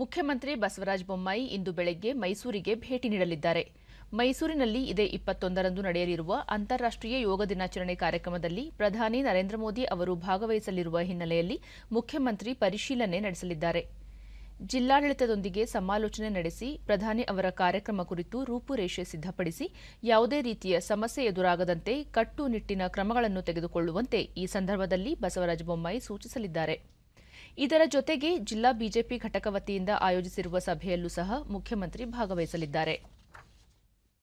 ಮುಖ್ಯಮಂತ್ರಿ ಬಸವರಾಜ ಬೊಮ್ಮಾಯಿ ಇಂದು ಬೆಳಗ್ಗೆ ಮೈಸೂರಿಗೆ ಭೇಟಿ ನೀಡಲಿದ್ದಾರೆ ಮೈಸೂರಿನಲ್ಲಿ ಇದೇ ಇಪ್ಪತ್ತೊಂದರಂದು ನಡೆಯಲಿರುವ ಅಂತಾರಾಷ್ಟ್ರೀಯ ಯೋಗ ದಿನಾಚರಣೆ ಕಾರ್ಯಕ್ರಮದಲ್ಲಿ ಪ್ರಧಾನಿ ನರೇಂದ್ರ ಮೋದಿ ಅವರು ಭಾಗವಹಿಸಲಿರುವ ಹಿನ್ನೆಲೆಯಲ್ಲಿ ಮುಖ್ಯಮಂತ್ರಿ ಪರಿಶೀಲನೆ ನಡೆಸಲಿದ್ದಾರೆ ಜಿಲ್ಲಾಡಳಿತದೊಂದಿಗೆ ಸಮಾಲೋಚನೆ ನಡೆಸಿ ಪ್ರಧಾನಿ ಅವರ ಕಾರ್ಯಕ್ರಮ ಕುರಿತು ರೂಪುರೇಷೆ ಸಿದ್ಧಪಡಿಸಿ ಯಾವುದೇ ರೀತಿಯ ಸಮಸ್ಯೆ ಎದುರಾಗದಂತೆ ಕಟ್ಟುನಿಟ್ಟಿನ ಕ್ರಮಗಳನ್ನು ತೆಗೆದುಕೊಳ್ಳುವಂತೆ ಈ ಸಂದರ್ಭದಲ್ಲಿ ಬಸವರಾಜ ಬೊಮ್ಮಾಯಿ ಸೂಚಿಸಲಿದ್ದಾರೆ ಇದರ ಜೊತೆಗೆ ಜಿಲ್ಲಾ ಬಿಜೆಪಿ ಘಟಕ ವತಿಯಿಂದ ಆಯೋಜಿಸಿರುವ ಸಭೆಯಲ್ಲೂ ಸಹ ಮುಖ್ಯಮಂತ್ರಿ ಭಾಗವಹಿಸಲಿದ್ದಾರೆ